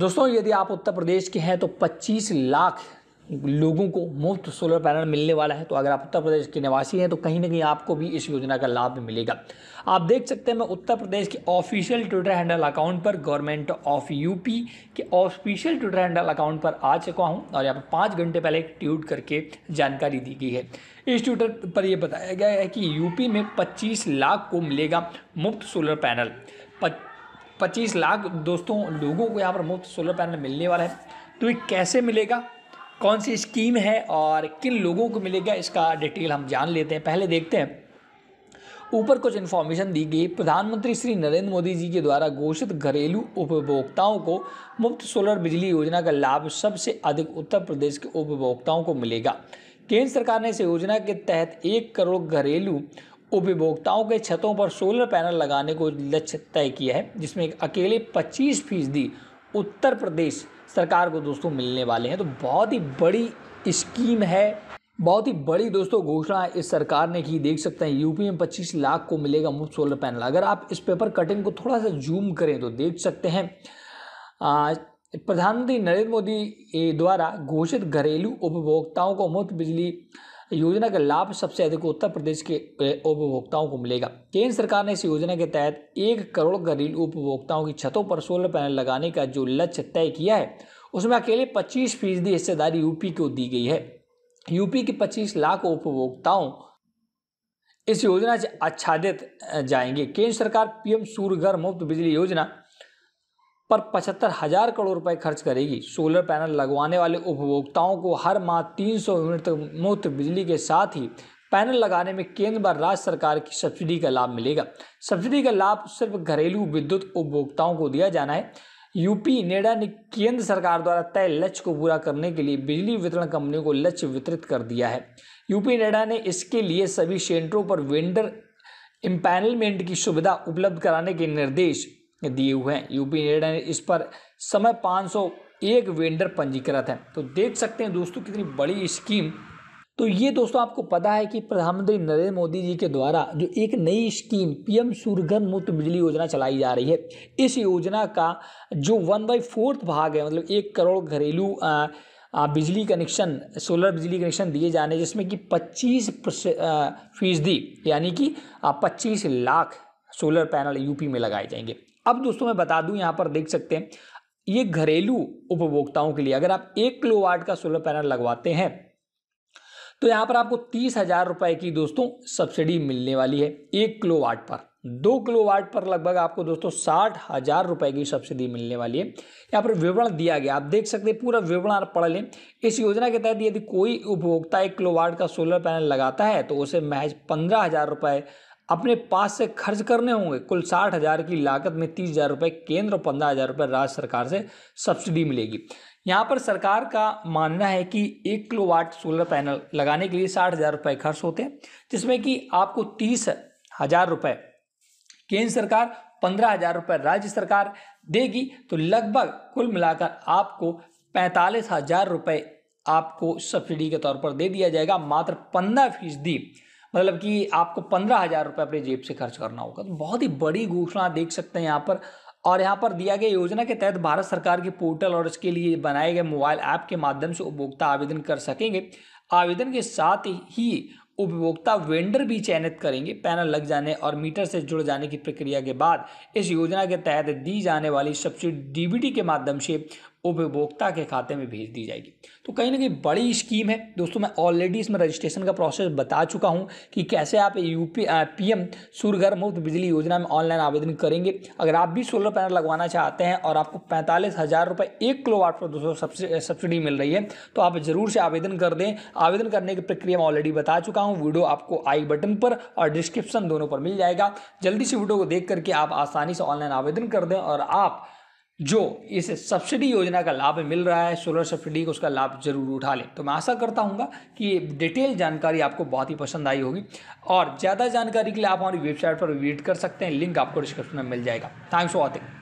दोस्तों यदि आप उत्तर प्रदेश के हैं तो 25 लाख लोगों को मुफ्त सोलर पैनल मिलने वाला है तो अगर आप उत्तर प्रदेश के निवासी हैं तो कहीं ना कहीं आपको भी इस योजना का लाभ मिलेगा आप देख सकते हैं मैं उत्तर प्रदेश के ऑफिशियल ट्विटर हैंडल अकाउंट पर गवर्नमेंट ऑफ यूपी के ऑफिशियल ट्विटर हैंडल अकाउंट पर आ चुका हूँ और यहाँ पर पाँच घंटे पहले एक ट्वीट करके जानकारी दी गई है इस ट्विटर पर यह बताया गया है कि यूपी में पच्चीस लाख को मिलेगा मुफ्त सोलर पैनल पच्चीस लाख दोस्तों लोगों को यहाँ पर मुफ्त सोलर पैनल मिलने वाला है तो ये कैसे मिलेगा कौन सी स्कीम है और किन लोगों को मिलेगा इसका डिटेल हम जान लेते हैं पहले देखते हैं ऊपर कुछ इन्फॉर्मेशन दी गई प्रधानमंत्री श्री नरेंद्र मोदी जी के द्वारा घोषित घरेलू उपभोक्ताओं को मुफ्त सोलर बिजली योजना का लाभ सबसे अधिक उत्तर प्रदेश के उपभोक्ताओं को मिलेगा केंद्र सरकार ने इस योजना के तहत एक करोड़ घरेलू उपभोक्ताओं के छतों पर सोलर पैनल लगाने को लक्ष्य तय किया है जिसमें अकेले पच्चीस फीसदी उत्तर प्रदेश सरकार को दोस्तों मिलने वाले हैं तो बहुत ही बड़ी स्कीम है बहुत ही बड़ी दोस्तों घोषणा इस सरकार ने की देख सकते हैं यूपी में 25 लाख को मिलेगा मुफ्त सोलर पैनल अगर आप इस पेपर कटिंग को थोड़ा सा जूम करें तो देख सकते हैं प्रधानमंत्री नरेंद्र मोदी द्वारा घोषित घरेलू उपभोक्ताओं को मुफ्त बिजली योजना का लाभ सबसे अधिक उत्तर प्रदेश के उपभोक्ताओं को मिलेगा केंद्र सरकार ने इस योजना के तहत एक करोड़ गरीब उपभोक्ताओं की छतों पर सोलर पैनल लगाने का जो लक्ष्य तय किया है उसमें अकेले पच्चीस फीसदी हिस्सेदारी यूपी को दी गई है यूपी के पच्चीस लाख उपभोक्ताओं इस योजना से आच्छादित जाएंगे केंद्र सरकार पीएम घर मुफ्त बिजली योजना पर पचहत्तर हज़ार करोड़ रुपए खर्च करेगी सोलर पैनल लगवाने वाले उपभोक्ताओं को हर माह 300 यूनिट मुफ्त बिजली के साथ ही पैनल लगाने में केंद्र व राज्य सरकार की सब्सिडी का लाभ मिलेगा सब्सिडी का लाभ सिर्फ घरेलू विद्युत उपभोक्ताओं को दिया जाना है यूपी नेडा ने केंद्र सरकार द्वारा तय लक्ष्य को पूरा करने के लिए बिजली वितरण कंपनियों को लक्ष्य वितरित कर दिया है यूपी नेडा ने इसके लिए सभी सेंटरों पर वेंडर इम्पैनलमेंट की सुविधा उपलब्ध कराने के निर्देश दिए हुए हैं यूपी नेड है इस पर समय 500 एक वेंडर पंजीकृत है तो देख सकते हैं दोस्तों कितनी बड़ी स्कीम तो ये दोस्तों आपको पता है कि प्रधानमंत्री नरेंद्र मोदी जी के द्वारा जो एक नई स्कीम पीएम सूर्यघन मुक्त बिजली योजना चलाई जा रही है इस योजना का जो वन बाई फोर्थ भाग है मतलब एक करोड़ घरेलू बिजली कनेक्शन सोलर बिजली कनेक्शन दिए जाने जिसमें कि 25 फीसदी यानी कि 25 लाख सोलर पैनल यूपी में लगाए जाएंगे अब दोस्तों मैं बता दूं यहां पर देख सकते हैं ये घरेलू उपभोक्ताओं के लिए अगर आप एक किलो वाट का सोलर पैनल लगवाते हैं तो यहां पर आपको तीस हजार रुपए की दोस्तों सब्सिडी मिलने वाली है एक किलो वाट पर दो किलो वाट पर लगभग आपको दोस्तों साठ हजार रुपए की सब्सिडी मिलने वाली है यहाँ पर विवरण दिया गया आप देख सकते हैं पूरा विवरण आप पढ़ लें इस योजना के तहत यदि कोई उपभोक्ता एक किलो वाट का सोलर पैनल लगाता है तो उसे महज पंद्रह हजार रुपए अपने पास से खर्च करने होंगे कुल साठ हज़ार की लागत में तीस हज़ार रुपये केंद्र और पंद्रह हज़ार रुपये राज्य सरकार से सब्सिडी मिलेगी यहाँ पर सरकार का मानना है कि एक किलो वाट सोलर पैनल लगाने के लिए साठ हज़ार रुपये खर्च होते हैं जिसमें कि आपको तीस हज़ार रुपये केंद्र सरकार पंद्रह हज़ार रुपये राज्य सरकार देगी तो लगभग कुल मिलाकर आपको पैंतालीस हज़ार रुपये आपको सब्सिडी के तौर पर दे दिया जाएगा मात्र पंद्रह फीसदी मतलब कि आपको पंद्रह हज़ार रुपये अपनी जेब से खर्च करना होगा तो बहुत ही बड़ी घोषणा देख सकते हैं यहाँ पर और यहाँ पर दिया गया योजना के तहत भारत सरकार के पोर्टल और इसके लिए बनाए गए मोबाइल ऐप के माध्यम से उपभोक्ता आवेदन कर सकेंगे आवेदन के साथ ही उपभोक्ता वेंडर भी चयनित करेंगे पैनल लग जाने और मीटर से जुड़ जाने की प्रक्रिया के बाद इस योजना के तहत दी जाने वाली सब्सिडी डीबीटी के माध्यम से उपभोक्ता के खाते में भेज दी जाएगी तो कहीं ना कहीं बड़ी स्कीम है दोस्तों मैं ऑलरेडी इसमें रजिस्ट्रेशन का प्रोसेस बता चुका हूं कि कैसे आप U P P M Suryaghar मुफ्त बिजली योजना में ऑनलाइन आवेदन करेंगे अगर आप भी सोलर पैनल लगवाना चाहते हैं और आपको पैंतालीस हज़ार रुपये एक किलो वाट पर दोस्तों सब्सिडी मिल रही है तो आप ज़रूर से आवेदन कर दें आवेदन करने की प्रक्रिया मैं ऑलरेडी बता चुका हूँ वीडियो आपको आई बटन पर और डिस्क्रिप्शन दोनों पर मिल जाएगा जल्दी से वीडियो को देख करके आप आसानी से ऑनलाइन आवेदन कर दें और आप जो इस सब्सिडी योजना का लाभ मिल रहा है सोलर सब्सिडी का उसका लाभ जरूर उठा लें तो मैं आशा करता हूँ कि ये डिटेल जानकारी आपको बहुत ही पसंद आई होगी और ज़्यादा जानकारी के लिए आप हमारी वेबसाइट पर विजिट कर सकते हैं लिंक आपको डिस्क्रिप्शन में मिल जाएगा थैंक्स फॉर वॉचिंग